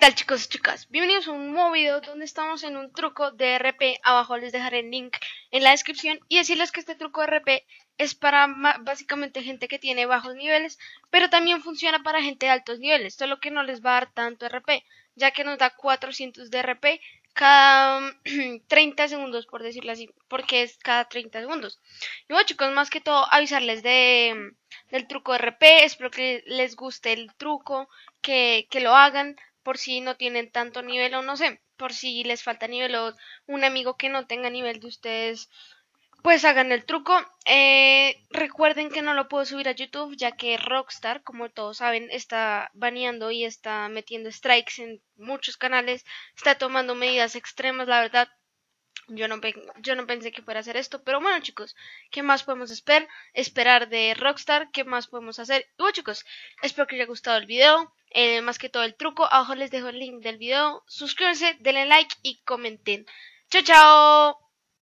tal chicos y chicas? Bienvenidos a un nuevo video donde estamos en un truco de RP. Abajo les dejaré el link en la descripción y decirles que este truco de RP es para básicamente gente que tiene bajos niveles, pero también funciona para gente de altos niveles, solo que no les va a dar tanto RP, ya que nos da 400 de RP cada 30 mm, segundos, por decirlo así, porque es cada 30 segundos. Y bueno chicos, más que todo avisarles de, mm, del truco de RP, espero que les guste el truco, que, que lo hagan por si no tienen tanto nivel o no sé, por si les falta nivel o un amigo que no tenga nivel de ustedes, pues hagan el truco. Eh, recuerden que no lo puedo subir a YouTube ya que Rockstar, como todos saben, está baneando y está metiendo strikes en muchos canales, está tomando medidas extremas, la verdad. Yo no, yo no pensé que fuera a hacer esto, pero bueno chicos, ¿qué más podemos esperar? Esperar de Rockstar, ¿qué más podemos hacer? Y bueno chicos, espero que les haya gustado el video. Eh, más que todo el truco. Abajo les dejo el link del video. Suscríbanse, denle like y comenten. Chao, chao.